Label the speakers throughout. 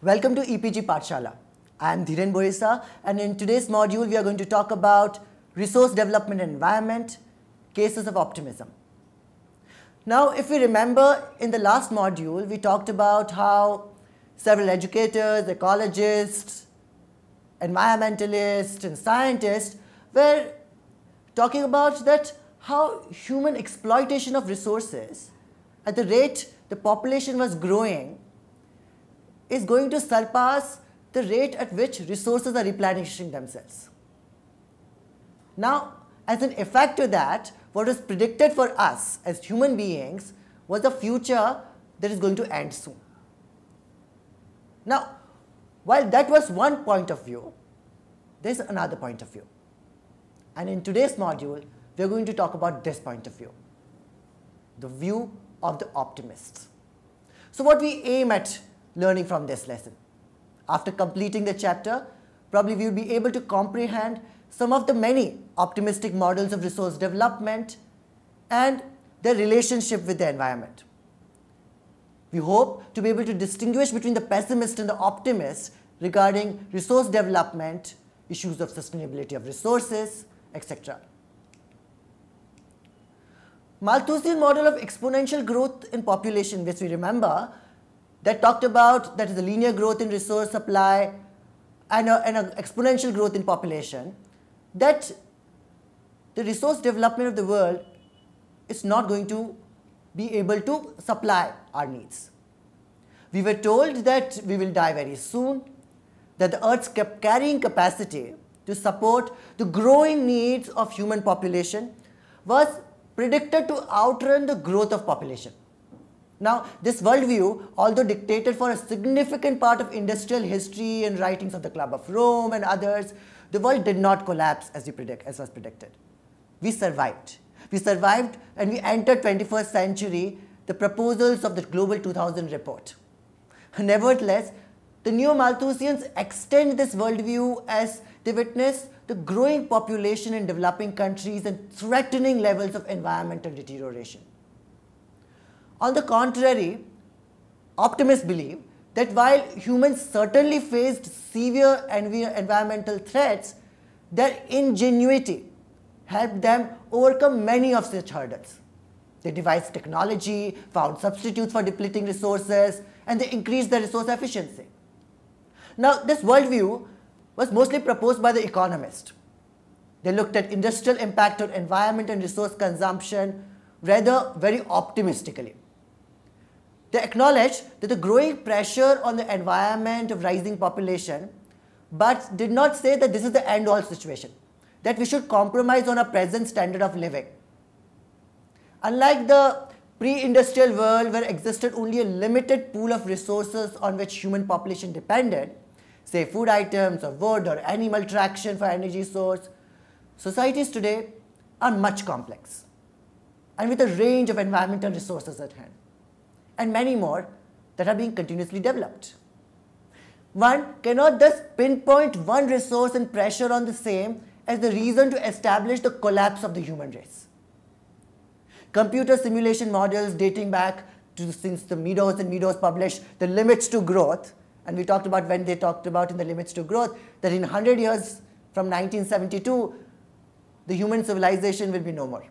Speaker 1: Welcome to EPG Patshala. I am Dhiren Borisa and in today's module we are going to talk about resource development environment, cases of optimism. Now if we remember in the last module we talked about how several educators, ecologists, environmentalists and scientists were talking about that how human exploitation of resources at the rate the population was growing is going to surpass the rate at which resources are replenishing themselves. Now, as an effect to that, what was predicted for us as human beings was a future that is going to end soon. Now, while that was one point of view, there is another point of view. And in today's module, we are going to talk about this point of view, the view of the optimists. So what we aim at learning from this lesson. After completing the chapter, probably we will be able to comprehend some of the many optimistic models of resource development and their relationship with the environment. We hope to be able to distinguish between the pessimist and the optimist regarding resource development, issues of sustainability of resources, etc. Malthusian model of exponential growth in population, which we remember, that talked about that is the linear growth in resource supply and an exponential growth in population, that the resource development of the world is not going to be able to supply our needs. We were told that we will die very soon, that the Earth's carrying capacity to support the growing needs of human population was predicted to outrun the growth of population. Now, this worldview, although dictated for a significant part of industrial history and writings of the Club of Rome and others, the world did not collapse as, predict, as was predicted. We survived. We survived and we entered 21st century the proposals of the Global 2000 report. Nevertheless, the Neo-Malthusians extend this worldview as they witness the growing population in developing countries and threatening levels of environmental deterioration. On the contrary, optimists believe that while humans certainly faced severe environmental threats, their ingenuity helped them overcome many of such hurdles. They devised technology, found substitutes for depleting resources, and they increased their resource efficiency. Now, this worldview was mostly proposed by the economists. They looked at industrial impact on environment and resource consumption rather very optimistically. They acknowledged that the growing pressure on the environment of rising population, but did not say that this is the end all situation, that we should compromise on our present standard of living. Unlike the pre-industrial world where existed only a limited pool of resources on which human population depended, say food items or wood or animal traction for energy source, societies today are much complex and with a range of environmental resources at hand and many more that are being continuously developed. One cannot thus pinpoint one resource and pressure on the same as the reason to establish the collapse of the human race. Computer simulation models dating back to since the Meadows and Meadows published the limits to growth, and we talked about when they talked about in the limits to growth that in 100 years from 1972, the human civilization will be no more.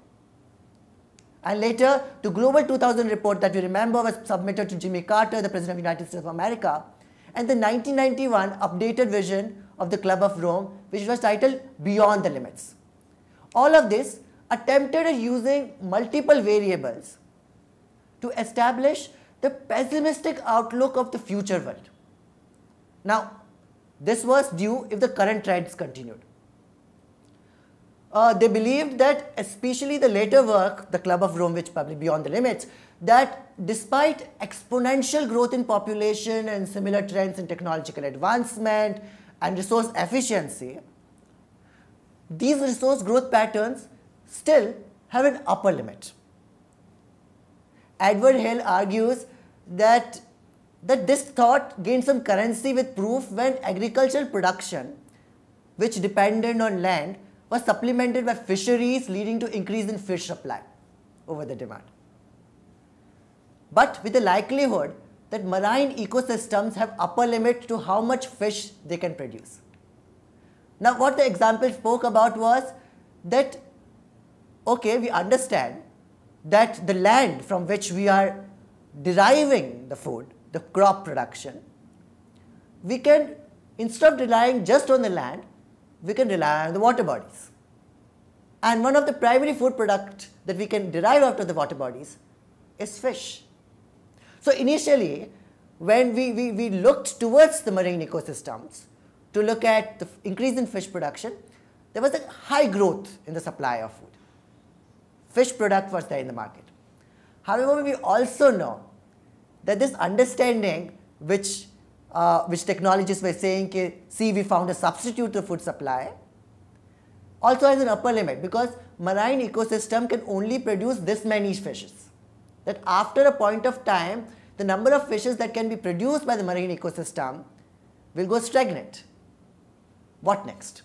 Speaker 1: And later, to Global 2000 report that we remember was submitted to Jimmy Carter, the President of the United States of America, and the 1991 updated version of the Club of Rome, which was titled Beyond the Limits. All of this attempted at using multiple variables to establish the pessimistic outlook of the future world. Now, this was due if the current trends continued uh, they believed that especially the later work, the Club of Rome, which published Beyond the Limits, that despite exponential growth in population and similar trends in technological advancement and resource efficiency, these resource growth patterns still have an upper limit. Edward Hill argues that, that this thought gained some currency with proof when agricultural production, which depended on land, was supplemented by fisheries leading to increase in fish supply over the demand. But with the likelihood that marine ecosystems have upper limit to how much fish they can produce. Now what the example spoke about was that okay we understand that the land from which we are deriving the food, the crop production, we can instead of relying just on the land we can rely on the water bodies. And one of the primary food product that we can derive out of the water bodies is fish. So initially, when we, we, we looked towards the marine ecosystems to look at the increase in fish production, there was a high growth in the supply of food. Fish product was there in the market. However, we also know that this understanding which uh, which technologists were saying, see we found a substitute to food supply, also has an upper limit because marine ecosystem can only produce this many fishes. That after a point of time, the number of fishes that can be produced by the marine ecosystem will go stagnant. What next?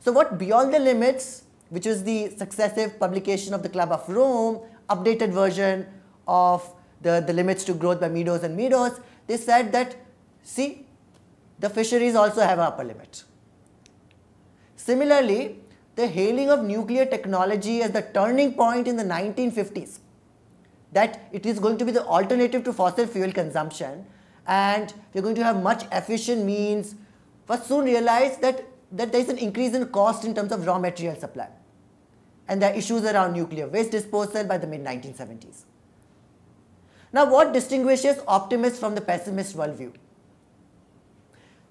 Speaker 1: So what Beyond the Limits, which is the successive publication of the Club of Rome, updated version of the, the limits to growth by Meadows and Meadows, they said that See, the fisheries also have an upper limit. Similarly, the hailing of nuclear technology as the turning point in the 1950s, that it is going to be the alternative to fossil fuel consumption and we are going to have much efficient means, was soon realized that, that there is an increase in cost in terms of raw material supply and there are issues around nuclear waste disposal by the mid 1970s. Now, what distinguishes optimists from the pessimist worldview?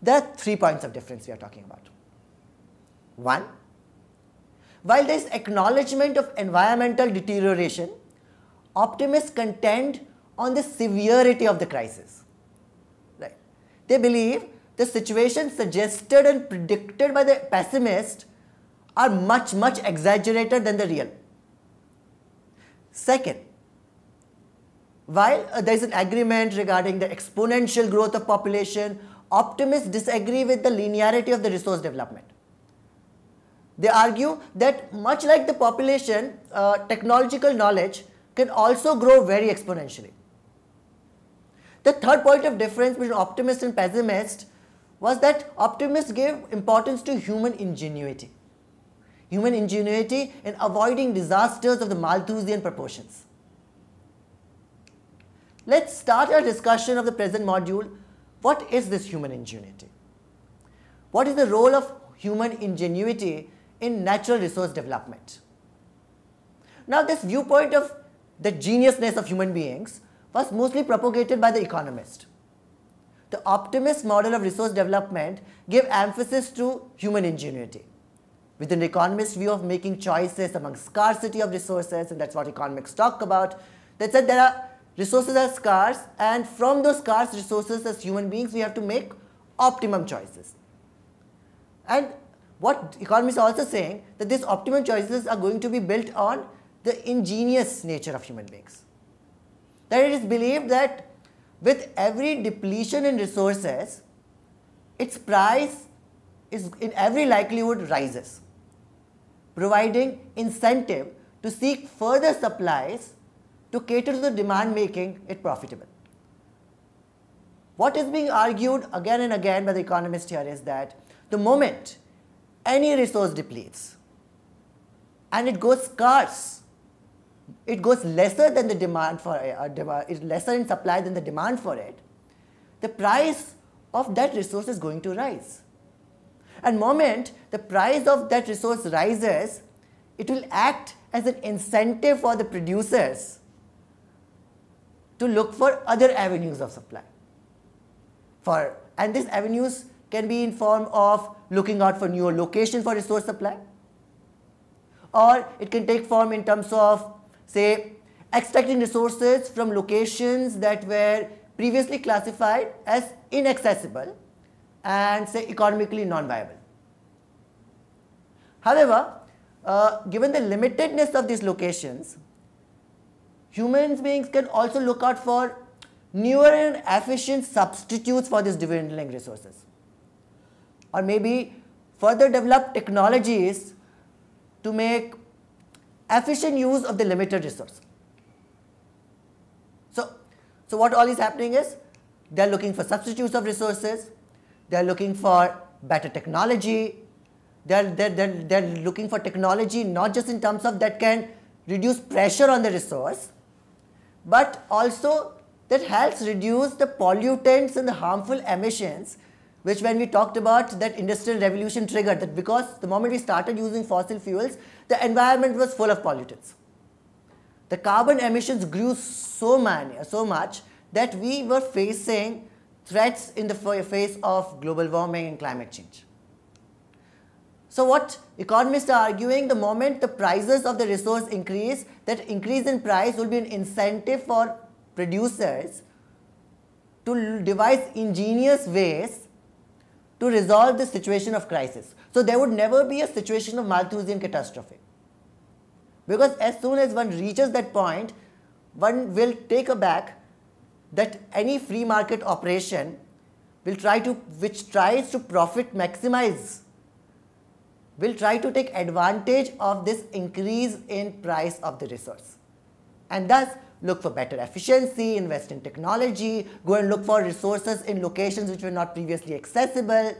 Speaker 1: There are three points of difference we are talking about. One, while there is acknowledgement of environmental deterioration, optimists contend on the severity of the crisis. Right? They believe the situation suggested and predicted by the pessimist are much, much exaggerated than the real. Second, while uh, there is an agreement regarding the exponential growth of population optimists disagree with the linearity of the resource development. They argue that much like the population, uh, technological knowledge can also grow very exponentially. The third point of difference between optimists and pessimists was that optimists gave importance to human ingenuity. Human ingenuity in avoiding disasters of the Malthusian proportions. Let's start our discussion of the present module what is this human ingenuity? What is the role of human ingenuity in natural resource development? Now this viewpoint of the geniusness of human beings was mostly propagated by the economist. The optimist model of resource development gave emphasis to human ingenuity. With an economist view of making choices among scarcity of resources, and that's what economists talk about, they said there are Resources are scarce and from those scarce resources as human beings we have to make optimum choices. And what economists are also saying that these optimum choices are going to be built on the ingenious nature of human beings. That it is believed that with every depletion in resources, its price is in every likelihood rises, providing incentive to seek further supplies to cater to the demand making it profitable. What is being argued again and again by the economists here is that the moment any resource depletes and it goes scarce, it goes lesser than the demand for it, uh, is lesser in supply than the demand for it, the price of that resource is going to rise. And moment the price of that resource rises, it will act as an incentive for the producers to look for other avenues of supply. For, and these avenues can be in form of looking out for newer location for resource supply or it can take form in terms of say extracting resources from locations that were previously classified as inaccessible and say economically non-viable. However, uh, given the limitedness of these locations, Humans beings can also look out for newer and efficient substitutes for these dwindling resources. Or maybe further develop technologies to make efficient use of the limited resource. So, so what all is happening is they are looking for substitutes of resources, they are looking for better technology, they are, they're, they're, they're looking for technology not just in terms of that can reduce pressure on the resource, but also that helps reduce the pollutants and the harmful emissions which when we talked about that industrial revolution triggered that because the moment we started using fossil fuels the environment was full of pollutants the carbon emissions grew so many so much that we were facing threats in the face of global warming and climate change so what economists are arguing, the moment the prices of the resource increase, that increase in price will be an incentive for producers to devise ingenious ways to resolve the situation of crisis. So there would never be a situation of Malthusian catastrophe. Because as soon as one reaches that point, one will take aback that any free market operation will try to, which tries to profit maximize will try to take advantage of this increase in price of the resource and thus look for better efficiency, invest in technology, go and look for resources in locations which were not previously accessible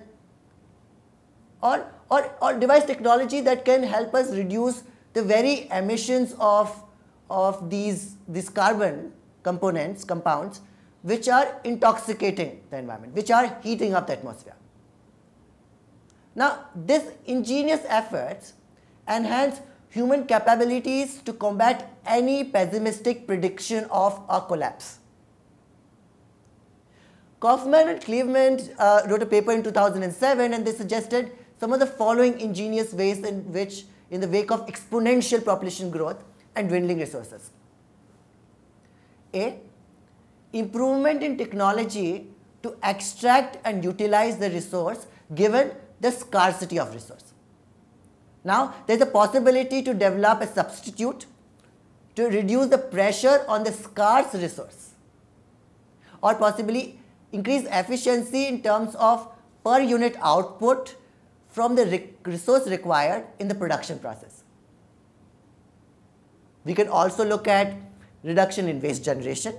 Speaker 1: or, or, or device technology that can help us reduce the very emissions of, of these, these carbon components, compounds which are intoxicating the environment, which are heating up the atmosphere. Now, this ingenious efforts enhance human capabilities to combat any pessimistic prediction of a collapse. Kaufman and Cleveland uh, wrote a paper in 2007 and they suggested some of the following ingenious ways in which in the wake of exponential population growth and dwindling resources. A. Improvement in technology to extract and utilize the resource given the scarcity of resource. Now, there is a possibility to develop a substitute to reduce the pressure on the scarce resource or possibly increase efficiency in terms of per unit output from the resource required in the production process. We can also look at reduction in waste generation.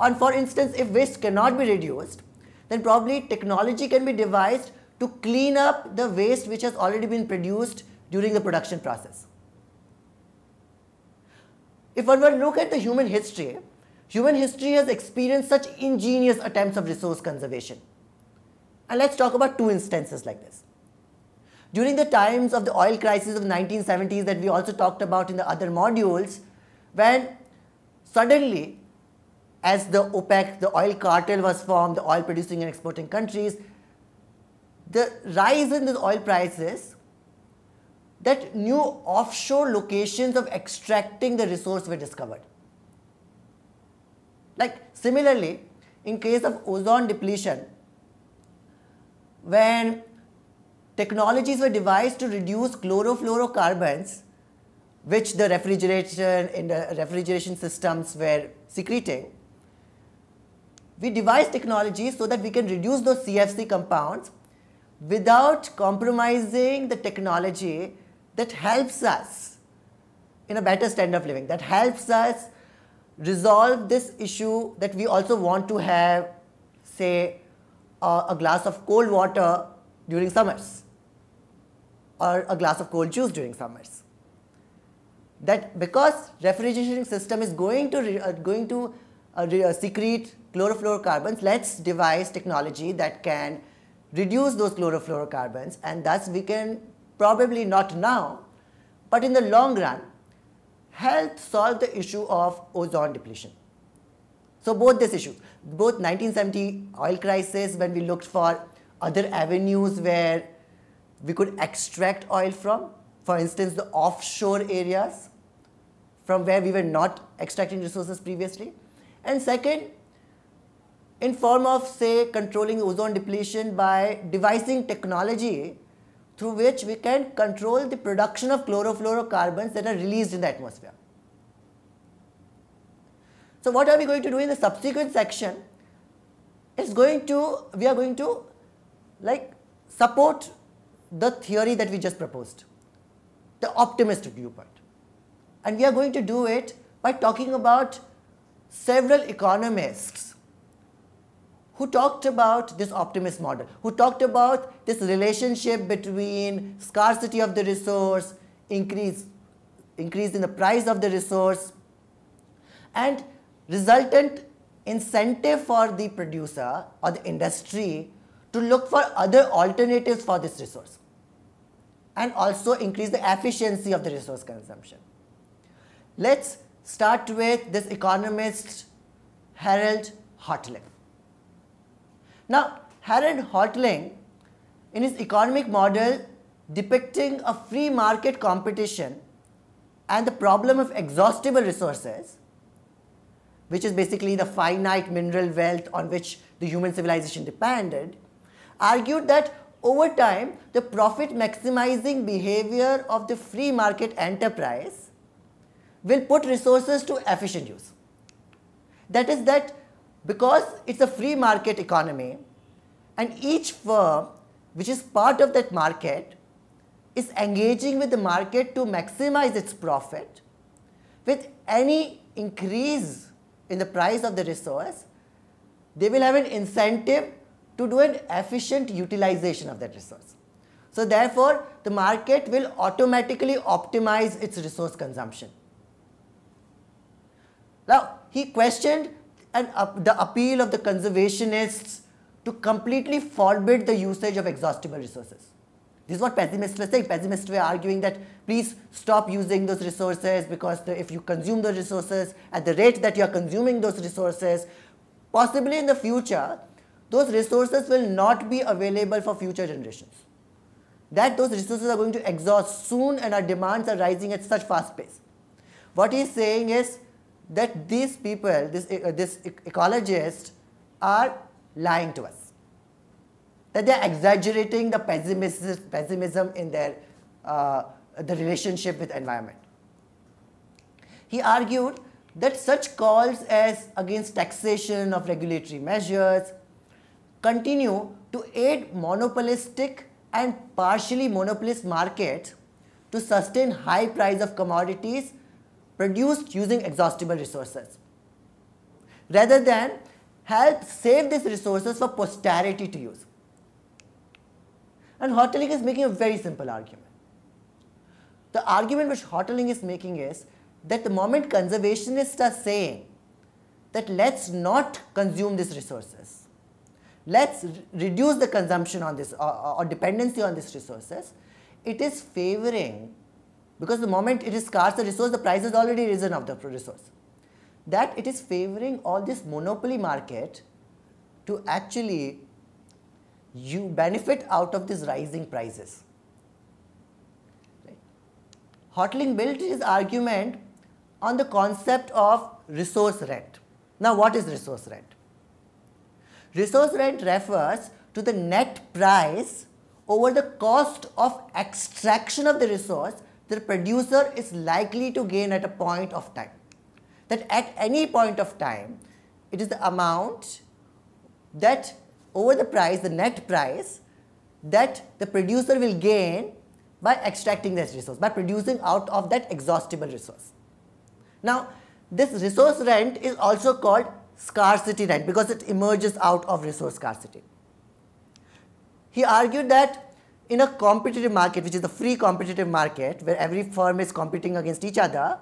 Speaker 1: And for instance, if waste cannot be reduced, then probably technology can be devised to clean up the waste which has already been produced during the production process. If one were to look at the human history, human history has experienced such ingenious attempts of resource conservation. And let's talk about two instances like this. During the times of the oil crisis of the 1970s that we also talked about in the other modules, when suddenly as the OPEC, the oil cartel was formed, the oil producing and exporting countries, the rise in the oil prices that new offshore locations of extracting the resource were discovered. Like similarly, in case of ozone depletion, when technologies were devised to reduce chlorofluorocarbons, which the refrigeration in the refrigeration systems were secreting, we devise technology so that we can reduce those CFC compounds without compromising the technology that helps us in a better standard of living, that helps us resolve this issue that we also want to have, say, uh, a glass of cold water during summers or a glass of cold juice during summers. That because refrigeration system is going to, uh, going to uh, uh secrete chlorofluorocarbons, let's devise technology that can reduce those chlorofluorocarbons and thus we can probably not now, but in the long run, help solve the issue of ozone depletion. So both these issues, both 1970 oil crisis when we looked for other avenues where we could extract oil from, for instance the offshore areas from where we were not extracting resources previously. And second, in form of say controlling ozone depletion by devising technology through which we can control the production of chlorofluorocarbons that are released in the atmosphere. So what are we going to do in the subsequent section? Is going to, we are going to like support the theory that we just proposed, the optimistic viewpoint. And we are going to do it by talking about several economists who talked about this optimist model, who talked about this relationship between scarcity of the resource, increase, increase in the price of the resource, and resultant incentive for the producer or the industry to look for other alternatives for this resource and also increase the efficiency of the resource consumption. Let's start with this economist Harold Hartlick. Now, Harold Hotling, in his economic model depicting a free market competition and the problem of exhaustible resources, which is basically the finite mineral wealth on which the human civilization depended, argued that over time the profit maximizing behavior of the free market enterprise will put resources to efficient use. That is that because it's a free market economy and each firm which is part of that market is engaging with the market to maximize its profit with any increase in the price of the resource they will have an incentive to do an efficient utilization of that resource. So therefore, the market will automatically optimize its resource consumption. Now, he questioned and the appeal of the conservationists to completely forbid the usage of exhaustible resources. This is what pessimists were saying. Pessimists were arguing that please stop using those resources because the, if you consume those resources at the rate that you are consuming those resources, possibly in the future, those resources will not be available for future generations. That those resources are going to exhaust soon and our demands are rising at such fast pace. What he is saying is that these people, this, uh, this ecologists are lying to us. That they are exaggerating the pessimism, pessimism in their uh, the relationship with environment. He argued that such calls as against taxation of regulatory measures continue to aid monopolistic and partially monopolist markets to sustain high price of commodities produced using exhaustible resources rather than help save these resources for posterity to use. And Hotelling is making a very simple argument. The argument which Hotelling is making is that the moment conservationists are saying that let's not consume these resources, let's reduce the consumption on this or, or dependency on these resources, it is favoring because the moment it is scarce the resource, the price is already risen of the resource. That it is favoring all this monopoly market to actually you benefit out of these rising prices. Right. Hotling built his argument on the concept of resource rent. Now, what is resource rent? Resource rent refers to the net price over the cost of extraction of the resource the producer is likely to gain at a point of time. That at any point of time, it is the amount that over the price, the net price, that the producer will gain by extracting that resource, by producing out of that exhaustible resource. Now, this resource rent is also called scarcity rent because it emerges out of resource scarcity. He argued that in a competitive market, which is a free competitive market where every firm is competing against each other,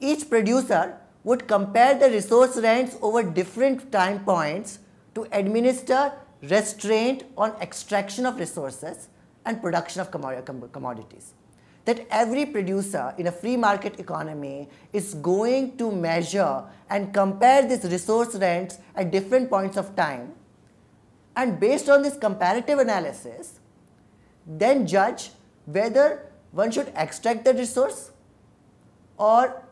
Speaker 1: each producer would compare the resource rents over different time points to administer restraint on extraction of resources and production of commodities. That every producer in a free market economy is going to measure and compare these resource rents at different points of time. And based on this comparative analysis, then judge whether one should extract the resource or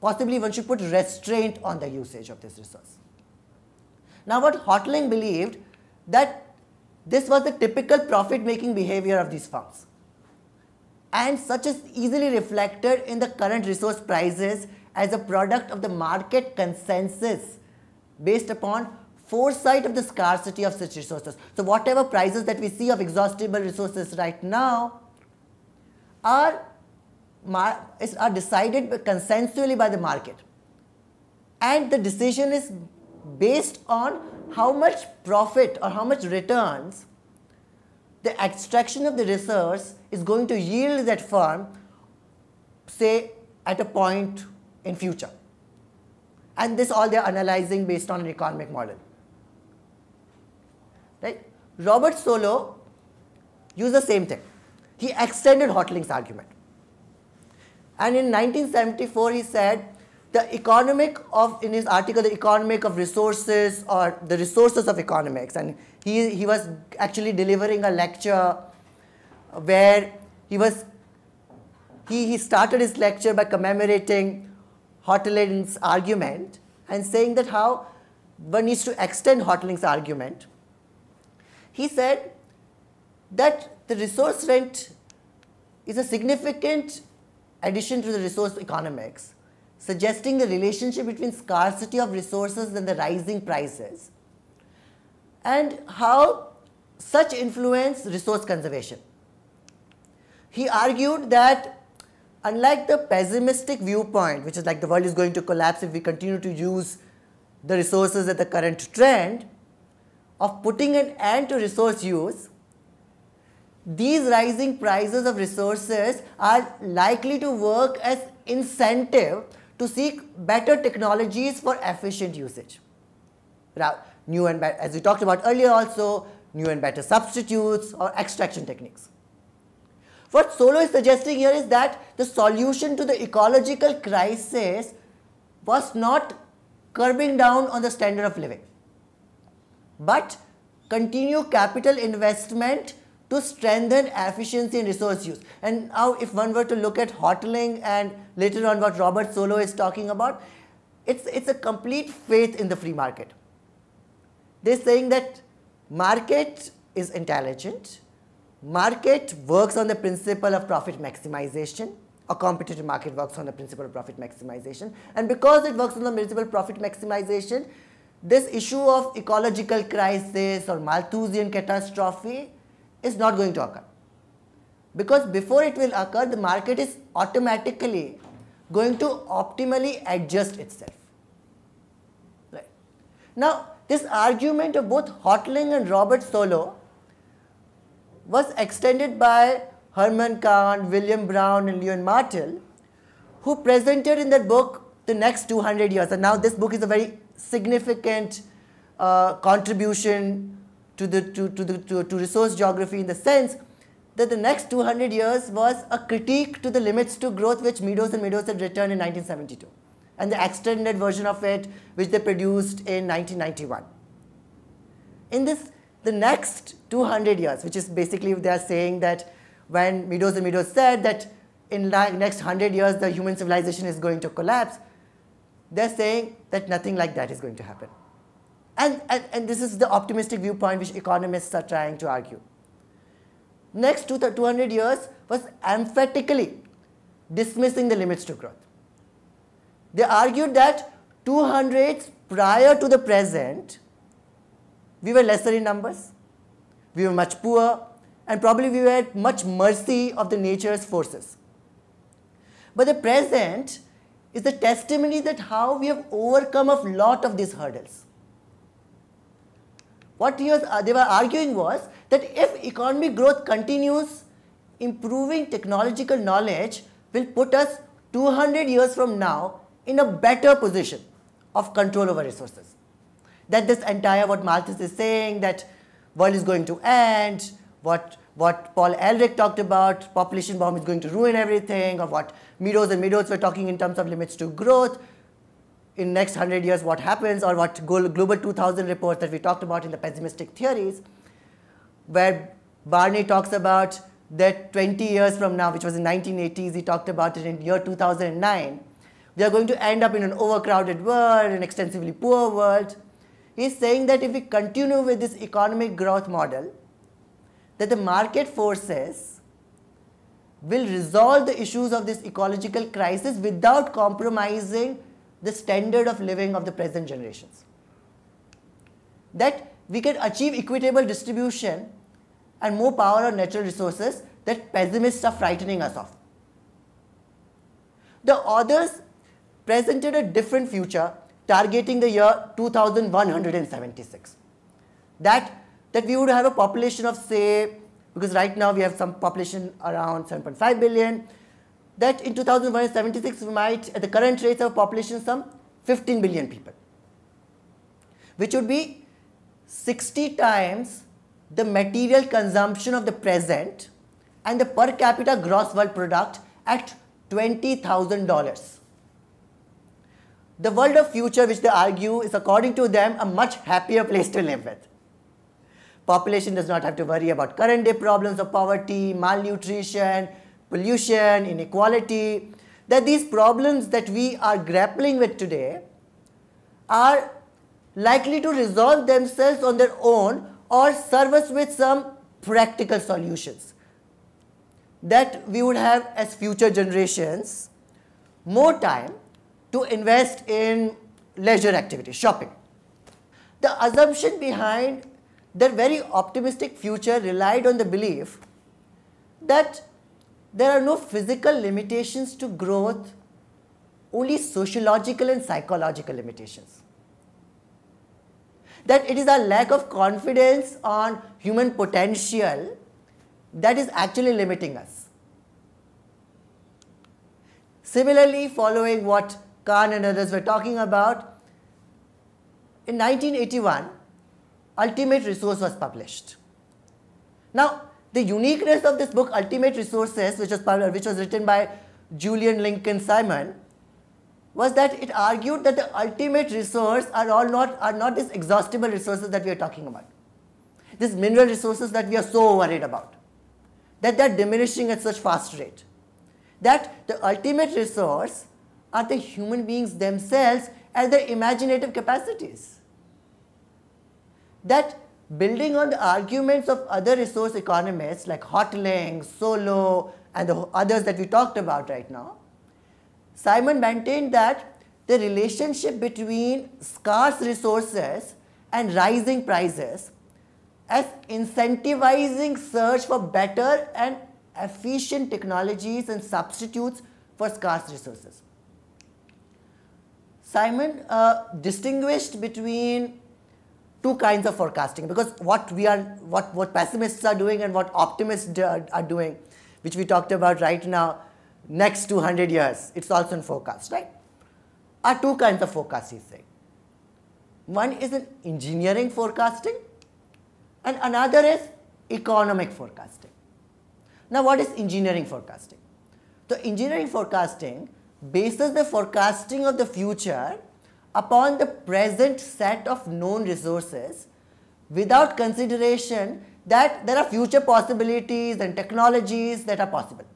Speaker 1: possibly one should put restraint on the usage of this resource. Now what Hotling believed that this was the typical profit making behavior of these firms and such is easily reflected in the current resource prices as a product of the market consensus based upon foresight of the scarcity of such resources. So whatever prices that we see of exhaustible resources right now are, are decided consensually by the market. And the decision is based on how much profit or how much returns the extraction of the resource is going to yield that firm say at a point in future. And this all they are analyzing based on an economic model right? Robert Solow used the same thing. He extended Hotling's argument. And in 1974, he said the economic of, in his article, the economic of resources or the resources of economics. And he, he was actually delivering a lecture where he was, he, he started his lecture by commemorating Hotling's argument and saying that how one needs to extend Hotling's argument he said that the resource rent is a significant addition to the resource economics, suggesting the relationship between scarcity of resources and the rising prices, and how such influence resource conservation. He argued that unlike the pessimistic viewpoint, which is like the world is going to collapse if we continue to use the resources at the current trend, of putting an end to resource use, these rising prices of resources are likely to work as incentive to seek better technologies for efficient usage. Now, new and as we talked about earlier also, new and better substitutes or extraction techniques. What Solo is suggesting here is that the solution to the ecological crisis was not curbing down on the standard of living but continue capital investment to strengthen efficiency in resource use. And now if one were to look at Hotling and later on what Robert Solo is talking about, it's, it's a complete faith in the free market. They're saying that market is intelligent, market works on the principle of profit maximization, a competitive market works on the principle of profit maximization and because it works on the principle of profit maximization, this issue of ecological crisis or Malthusian catastrophe is not going to occur. Because before it will occur, the market is automatically going to optimally adjust itself. Right. Now, this argument of both Hotling and Robert Solow was extended by Herman Kahn, William Brown and Leon Martel who presented in their book the next 200 years. And now this book is a very significant uh, contribution to, the, to, to, the, to, to resource geography in the sense that the next 200 years was a critique to the limits to growth which Meadows and Meadows had written in 1972 and the extended version of it which they produced in 1991. In this, the next 200 years, which is basically they are saying that when Meadows and Meadows said that in the next 100 years the human civilization is going to collapse, they're saying that nothing like that is going to happen. And, and, and this is the optimistic viewpoint which economists are trying to argue. Next 200 years was emphatically dismissing the limits to growth. They argued that 200s prior to the present, we were lesser in numbers, we were much poorer, and probably we were at much mercy of the nature's forces. But the present is the testimony that how we have overcome a lot of these hurdles. What was, uh, they were arguing was that if economic growth continues, improving technological knowledge will put us 200 years from now in a better position of control over resources. That this entire what Malthus is saying that world is going to end, what what Paul Elric talked about, population bomb is going to ruin everything, or what Meadows and Meadows were talking in terms of limits to growth, in next 100 years what happens, or what Global 2000 report that we talked about in the pessimistic theories, where Barney talks about that 20 years from now, which was in 1980s, he talked about it in year 2009, we are going to end up in an overcrowded world, an extensively poor world. He's saying that if we continue with this economic growth model, that the market forces will resolve the issues of this ecological crisis without compromising the standard of living of the present generations. That we can achieve equitable distribution and more power on natural resources that pessimists are frightening us of. The authors presented a different future targeting the year 2176. That that we would have a population of say, because right now we have some population around 7.5 billion, that in 2076 we might at the current rate of population some 15 billion people, which would be 60 times the material consumption of the present and the per capita gross world product at $20,000. The world of future which they argue is according to them a much happier place to live with. Population does not have to worry about current day problems of poverty, malnutrition, pollution, inequality. That these problems that we are grappling with today are likely to resolve themselves on their own or serve us with some practical solutions that we would have as future generations more time to invest in leisure activities, shopping. The assumption behind their very optimistic future relied on the belief that there are no physical limitations to growth, only sociological and psychological limitations. That it is our lack of confidence on human potential that is actually limiting us. Similarly, following what Khan and others were talking about, in 1981, Ultimate Resource was published. Now, the uniqueness of this book, Ultimate Resources, which was, published, which was written by Julian Lincoln Simon, was that it argued that the ultimate resource are all not, are not these exhaustible resources that we are talking about. These mineral resources that we are so worried about. That they're diminishing at such fast rate. That the ultimate resource are the human beings themselves and their imaginative capacities that building on the arguments of other resource economists like Hotling, Solow, and the others that we talked about right now, Simon maintained that the relationship between scarce resources and rising prices as incentivizing search for better and efficient technologies and substitutes for scarce resources. Simon uh, distinguished between two kinds of forecasting because what we are what what pessimists are doing and what optimists are doing which we talked about right now next 200 years it's also in forecast right are two kinds of forecasting. he's one is an engineering forecasting and another is economic forecasting now what is engineering forecasting so engineering forecasting bases the forecasting of the future upon the present set of known resources without consideration that there are future possibilities and technologies that are possible.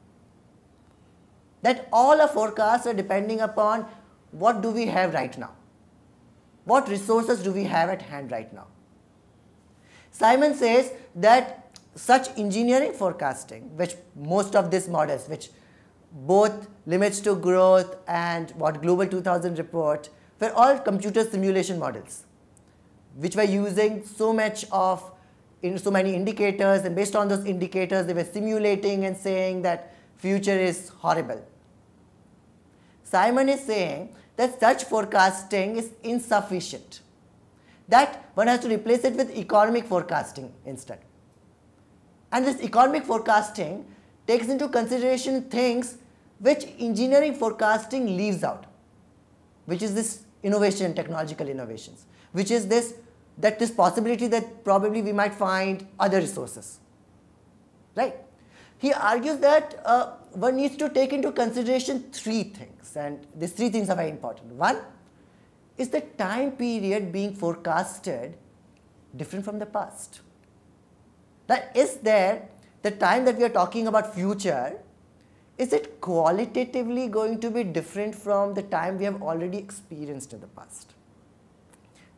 Speaker 1: That all our forecasts are depending upon what do we have right now? What resources do we have at hand right now? Simon says that such engineering forecasting, which most of these models, which both limits to growth and what Global 2000 report were all computer simulation models which were using so much of in so many indicators and based on those indicators they were simulating and saying that future is horrible. Simon is saying that such forecasting is insufficient. That one has to replace it with economic forecasting instead. And this economic forecasting takes into consideration things which engineering forecasting leaves out, which is this innovation technological innovations, which is this that this possibility that probably we might find other resources, right? He argues that uh, one needs to take into consideration three things and these three things are very important. One is the time period being forecasted different from the past. That is there the time that we are talking about future is it qualitatively going to be different from the time we have already experienced in the past?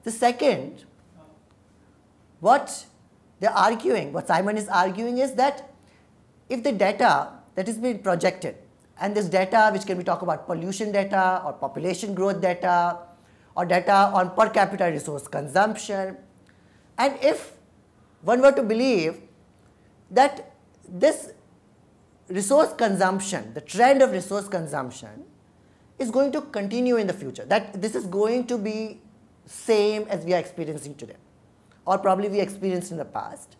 Speaker 1: The second, what they're arguing, what Simon is arguing is that if the data that is being projected and this data which can be talk about pollution data or population growth data or data on per capita resource consumption and if one were to believe that this resource consumption, the trend of resource consumption is going to continue in the future. That this is going to be same as we are experiencing today or probably we experienced in the past.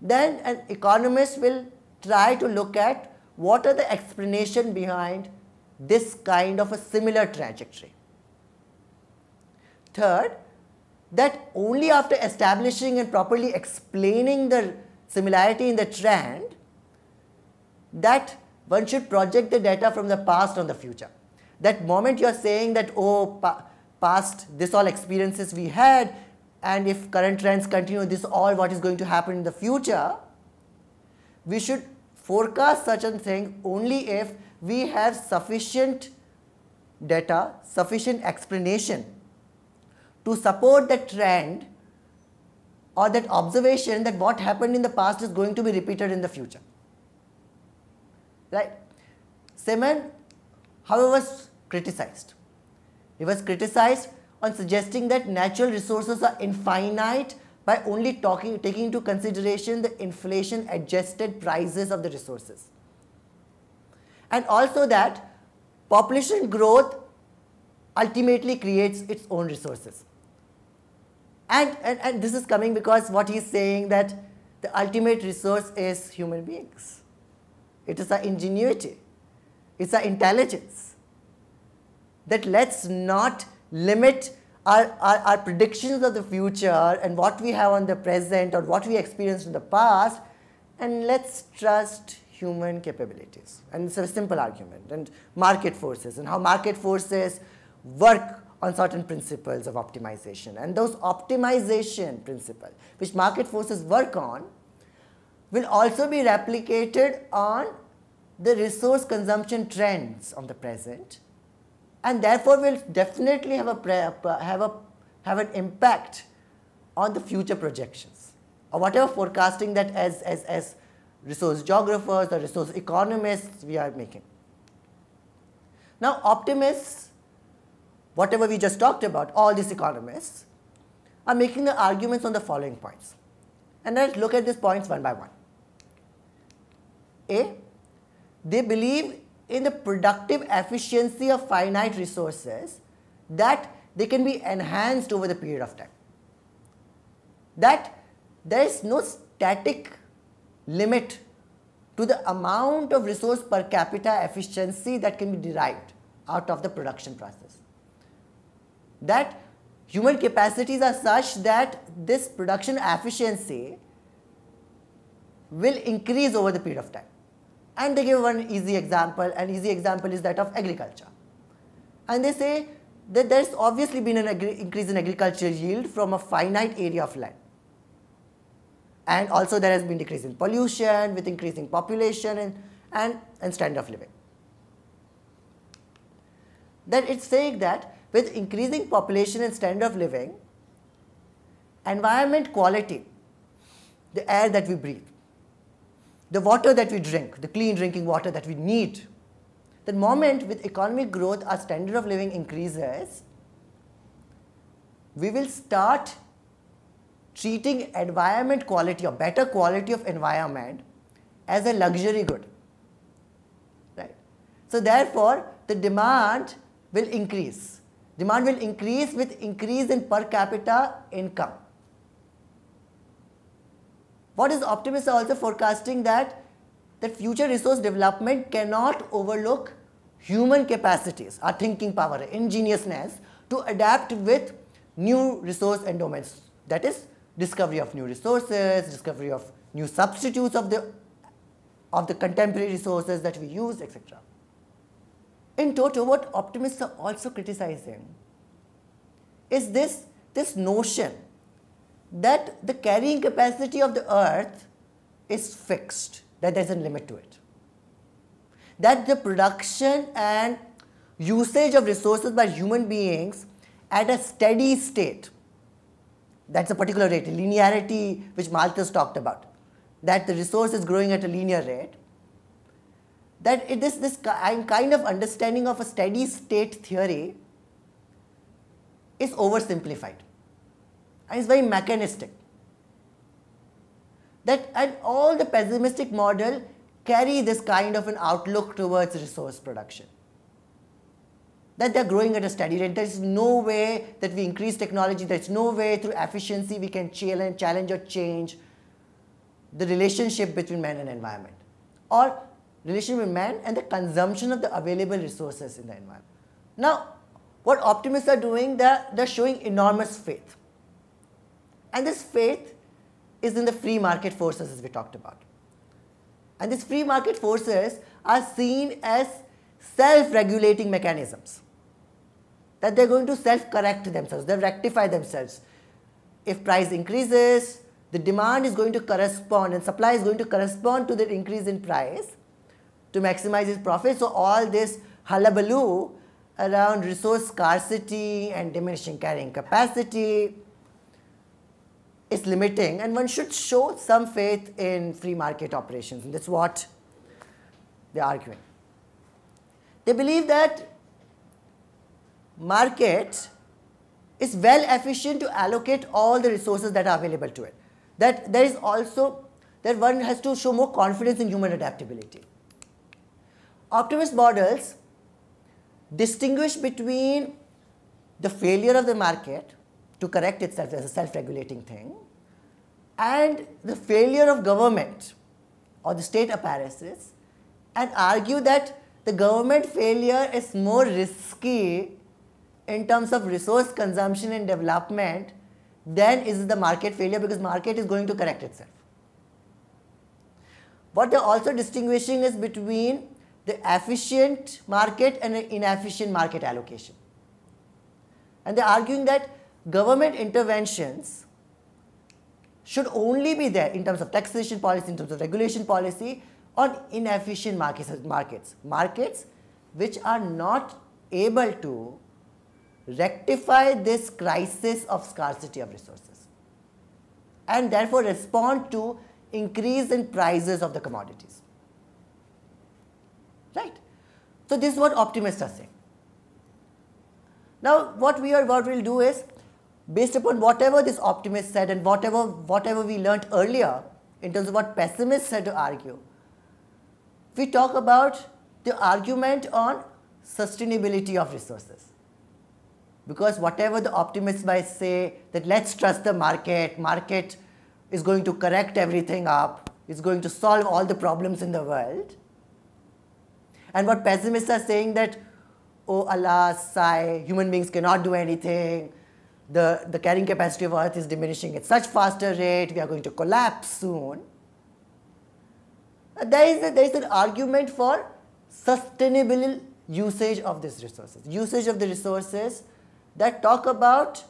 Speaker 1: Then an economist will try to look at what are the explanation behind this kind of a similar trajectory. Third, that only after establishing and properly explaining the similarity in the trend that one should project the data from the past on the future. That moment you are saying that, oh, pa past, this all experiences we had, and if current trends continue, this all what is going to happen in the future, we should forecast such a thing only if we have sufficient data, sufficient explanation to support the trend or that observation that what happened in the past is going to be repeated in the future right. Semen however was criticized. He was criticized on suggesting that natural resources are infinite by only talking, taking into consideration the inflation adjusted prices of the resources. And also that population growth ultimately creates its own resources. And, and, and this is coming because what he is saying that the ultimate resource is human beings. It is our ingenuity. It's our intelligence that let's not limit our, our, our, predictions of the future and what we have on the present or what we experienced in the past and let's trust human capabilities. And it's a simple argument and market forces and how market forces work on certain principles of optimization and those optimization principles which market forces work on will also be replicated on the resource consumption trends on the present and therefore will definitely have a, have a have an impact on the future projections or whatever forecasting that as as as resource geographers or resource economists we are making now optimists whatever we just talked about all these economists are making the arguments on the following points and let's look at these points one by one a they believe in the productive efficiency of finite resources that they can be enhanced over the period of time. That there is no static limit to the amount of resource per capita efficiency that can be derived out of the production process. That human capacities are such that this production efficiency will increase over the period of time. And they give one easy example, an easy example is that of agriculture. And they say that there's obviously been an increase in agricultural yield from a finite area of land. And also there has been decrease in pollution with increasing population and, and, and standard of living. Then it's saying that with increasing population and standard of living, environment quality, the air that we breathe, the water that we drink, the clean drinking water that we need. The moment with economic growth, our standard of living increases, we will start treating environment quality or better quality of environment as a luxury good. Right? So therefore, the demand will increase. Demand will increase with increase in per capita income. What is optimist also forecasting that that future resource development cannot overlook human capacities, our thinking power, ingeniousness to adapt with new resource endowments. That is discovery of new resources, discovery of new substitutes of the of the contemporary resources that we use, etc. In total, what optimists are also criticizing is this, this notion that the carrying capacity of the earth is fixed, that there's a limit to it. That the production and usage of resources by human beings at a steady state, that's a particular rate, a linearity which Malthus talked about, that the resource is growing at a linear rate, that it is this I'm kind of understanding of a steady state theory is oversimplified it's very mechanistic. That and all the pessimistic model carry this kind of an outlook towards resource production. That they're growing at a steady rate. There is no way that we increase technology. There's no way through efficiency we can challenge, challenge or change the relationship between man and environment. Or relationship with man and the consumption of the available resources in the environment. Now, what optimists are doing, they're, they're showing enormous faith. And this faith is in the free market forces as we talked about. And these free market forces are seen as self-regulating mechanisms that they're going to self-correct themselves, they'll rectify themselves. If price increases, the demand is going to correspond and supply is going to correspond to the increase in price to maximize its profit. So, all this hullabaloo around resource scarcity and diminishing carrying capacity is limiting and one should show some faith in free market operations and that's what they are arguing. They believe that market is well efficient to allocate all the resources that are available to it. That there is also that one has to show more confidence in human adaptability. Optimist models distinguish between the failure of the market to correct itself as a self-regulating thing. And the failure of government or the state apparatus and argue that the government failure is more risky in terms of resource consumption and development than is the market failure because market is going to correct itself. What they're also distinguishing is between the efficient market and inefficient market allocation. And they're arguing that government interventions should only be there in terms of taxation policy, in terms of regulation policy on inefficient markets, markets, markets which are not able to rectify this crisis of scarcity of resources and therefore respond to increase in prices of the commodities. Right? So this is what optimists are saying. Now what we are what we'll do is based upon whatever this optimist said and whatever, whatever we learnt earlier in terms of what pessimists had to argue, we talk about the argument on sustainability of resources. Because whatever the optimists might say that let's trust the market, market is going to correct everything up, is going to solve all the problems in the world. And what pessimists are saying that, oh alas, sigh, human beings cannot do anything, the, the carrying capacity of Earth is diminishing at such faster rate, we are going to collapse soon. There is, a, there is an argument for sustainable usage of these resources, usage of the resources that talk about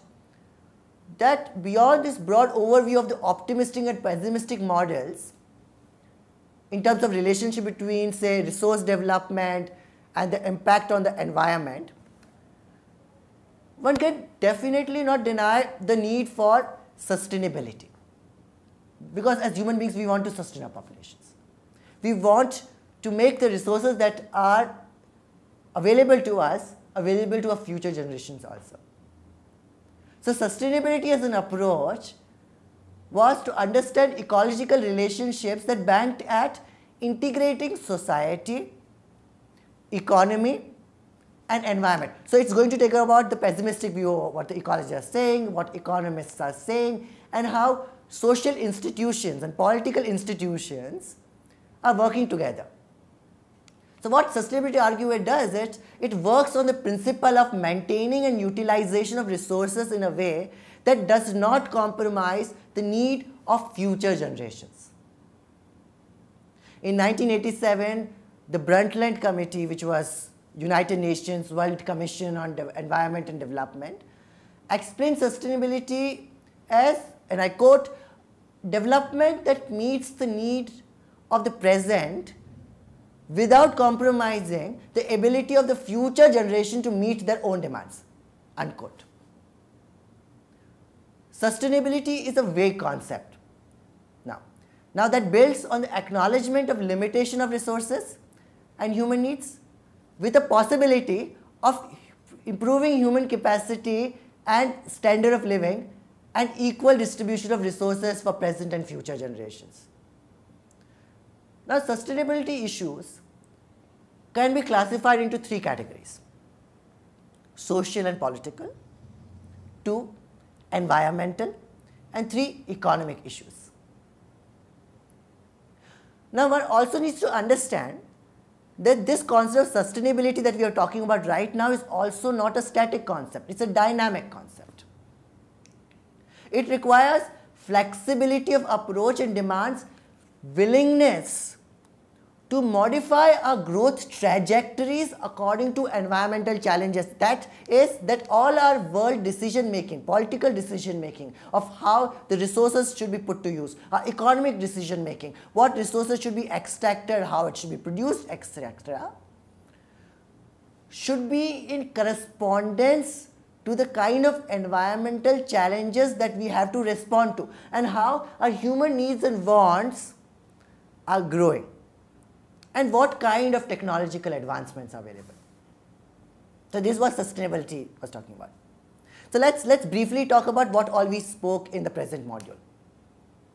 Speaker 1: that beyond this broad overview of the optimistic and pessimistic models in terms of relationship between say resource development and the impact on the environment, one can definitely not deny the need for sustainability. Because as human beings, we want to sustain our populations. We want to make the resources that are available to us available to our future generations also. So sustainability as an approach was to understand ecological relationships that banked at integrating society, economy, and environment. So it's going to take about the pessimistic view of what the ecologists are saying, what economists are saying, and how social institutions and political institutions are working together. So what sustainability argument does it, it works on the principle of maintaining and utilization of resources in a way that does not compromise the need of future generations. In 1987, the Brundtland Committee, which was United Nations World Commission on De Environment and Development, explains sustainability as, and I quote, development that meets the needs of the present without compromising the ability of the future generation to meet their own demands, unquote. Sustainability is a vague concept now. Now that builds on the acknowledgement of limitation of resources and human needs with the possibility of improving human capacity and standard of living and equal distribution of resources for present and future generations. Now, sustainability issues can be classified into three categories, social and political, two, environmental, and three, economic issues. Now, one also needs to understand that this concept of sustainability that we are talking about right now is also not a static concept, it's a dynamic concept. It requires flexibility of approach and demands willingness to modify our growth trajectories according to environmental challenges. That is that all our world decision making, political decision making of how the resources should be put to use, our economic decision making, what resources should be extracted, how it should be produced, etc. should be in correspondence to the kind of environmental challenges that we have to respond to and how our human needs and wants are growing and what kind of technological advancements are available. So this is what sustainability was talking about. So let's, let's briefly talk about what all we spoke in the present module.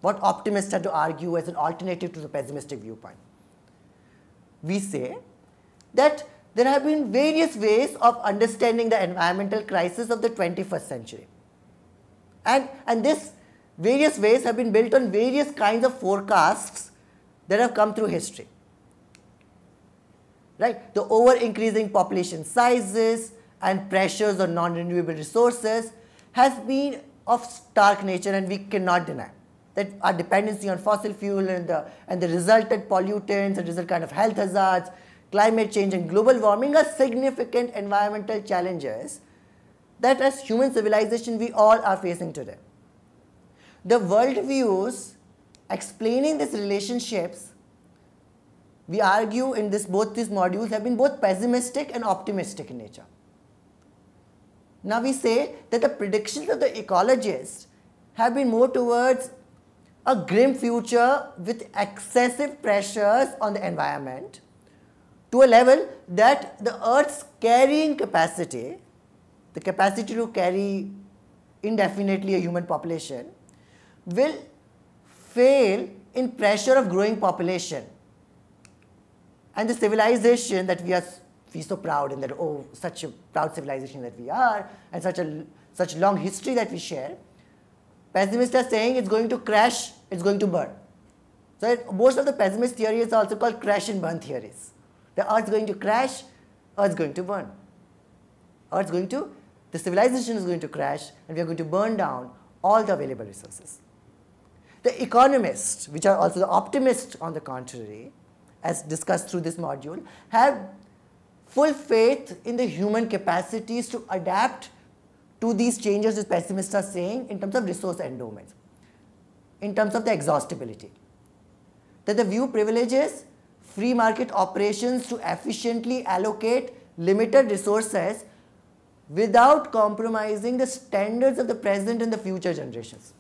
Speaker 1: What optimists had to argue as an alternative to the pessimistic viewpoint. We say that there have been various ways of understanding the environmental crisis of the 21st century. And, and this various ways have been built on various kinds of forecasts that have come through history right? The over increasing population sizes and pressures on non-renewable resources has been of stark nature and we cannot deny that our dependency on fossil fuel and the, and the resultant pollutants and result kind of health hazards, climate change and global warming are significant environmental challenges that as human civilization we all are facing today. The worldviews explaining these relationships we argue in this both these modules have been both pessimistic and optimistic in nature. Now we say that the predictions of the ecologists have been more towards a grim future with excessive pressures on the environment to a level that the earth's carrying capacity, the capacity to carry indefinitely a human population will fail in pressure of growing population and the civilization that we are we so proud in that, oh, such a proud civilization that we are, and such a such long history that we share, pessimists are saying it's going to crash, it's going to burn. So most of the pessimist theories also called crash and burn theories. The earth is going to crash, is going to burn. is going to, the civilization is going to crash, and we are going to burn down all the available resources. The economists, which are also the optimists on the contrary, as discussed through this module, have full faith in the human capacities to adapt to these changes The pessimists are saying in terms of resource endowments, in terms of the exhaustibility. That the view privileges free market operations to efficiently allocate limited resources without compromising the standards of the present and the future generations.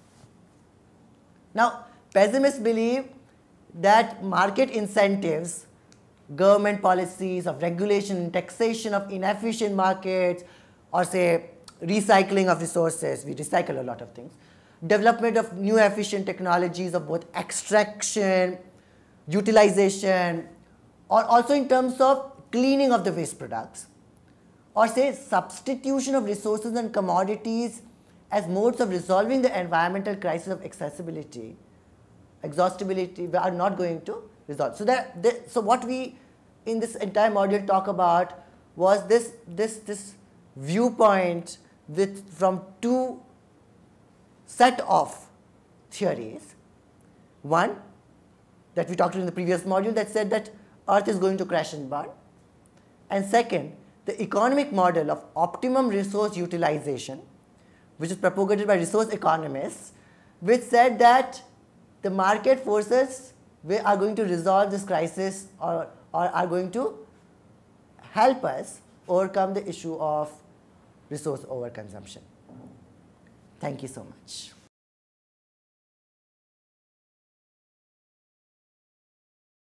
Speaker 1: Now, pessimists believe that market incentives, government policies of regulation, and taxation of inefficient markets, or say recycling of resources, we recycle a lot of things, development of new efficient technologies of both extraction, utilization, or also in terms of cleaning of the waste products, or say substitution of resources and commodities as modes of resolving the environmental crisis of accessibility exhaustibility are not going to resolve. So that, that so what we in this entire module talk about was this this this viewpoint with from two set of theories. One that we talked in the previous module that said that earth is going to crash and burn and second the economic model of optimum resource utilization which is propagated by resource economists which said that the market forces are going to resolve this crisis or, or are going to help us overcome the issue of resource overconsumption. Thank you so much.